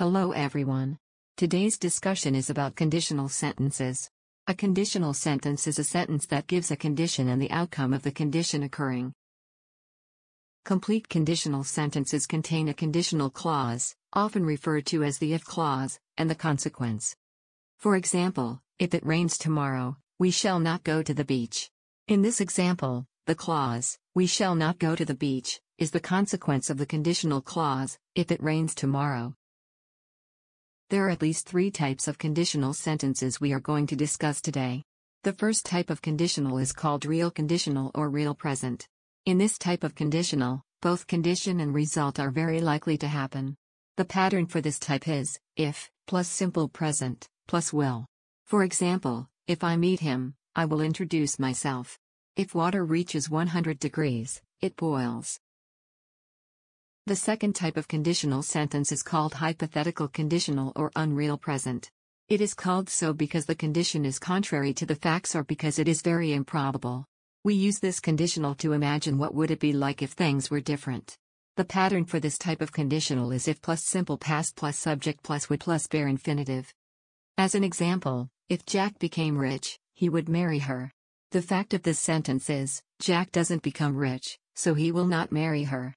Hello everyone. Today's discussion is about conditional sentences. A conditional sentence is a sentence that gives a condition and the outcome of the condition occurring. Complete conditional sentences contain a conditional clause, often referred to as the if clause, and the consequence. For example, if it rains tomorrow, we shall not go to the beach. In this example, the clause, we shall not go to the beach, is the consequence of the conditional clause, if it rains tomorrow. There are at least three types of conditional sentences we are going to discuss today. The first type of conditional is called real conditional or real present. In this type of conditional, both condition and result are very likely to happen. The pattern for this type is if plus simple present plus will. For example, if I meet him, I will introduce myself. If water reaches 100 degrees, it boils. The second type of conditional sentence is called hypothetical conditional or unreal present. It is called so because the condition is contrary to the facts or because it is very improbable. We use this conditional to imagine what would it be like if things were different. The pattern for this type of conditional is if plus simple past plus subject plus would plus bare infinitive. As an example, if Jack became rich, he would marry her. The fact of this sentence is, Jack doesn't become rich, so he will not marry her.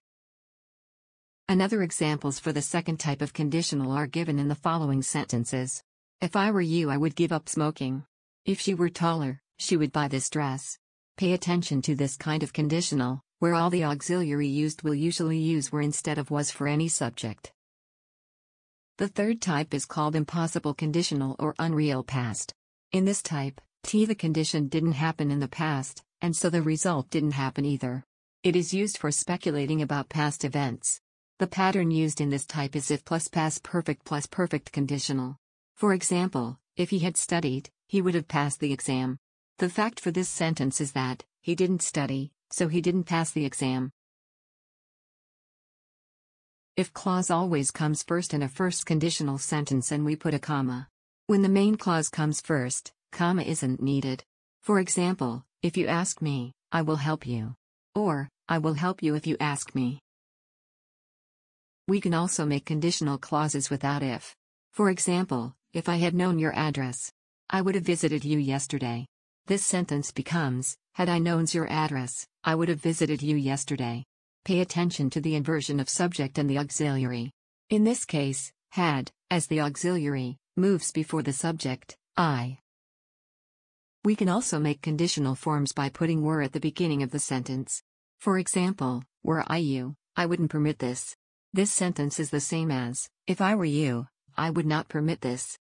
Another examples for the second type of conditional are given in the following sentences. If I were you, I would give up smoking. If she were taller, she would buy this dress. Pay attention to this kind of conditional, where all the auxiliary used will usually use were instead of was for any subject. The third type is called impossible conditional or unreal past. In this type, t the condition didn't happen in the past, and so the result didn't happen either. It is used for speculating about past events. The pattern used in this type is if plus past perfect plus perfect conditional. For example, if he had studied, he would have passed the exam. The fact for this sentence is that, he didn't study, so he didn't pass the exam. If clause always comes first in a first conditional sentence and we put a comma. When the main clause comes first, comma isn't needed. For example, if you ask me, I will help you. Or, I will help you if you ask me. We can also make conditional clauses without if. For example, if I had known your address, I would have visited you yesterday. This sentence becomes, had I known your address, I would have visited you yesterday. Pay attention to the inversion of subject and the auxiliary. In this case, had, as the auxiliary, moves before the subject, I. We can also make conditional forms by putting were at the beginning of the sentence. For example, were I you, I wouldn't permit this. This sentence is the same as, if I were you, I would not permit this.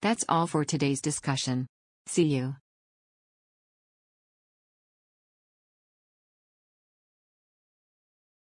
That's all for today's discussion. See you.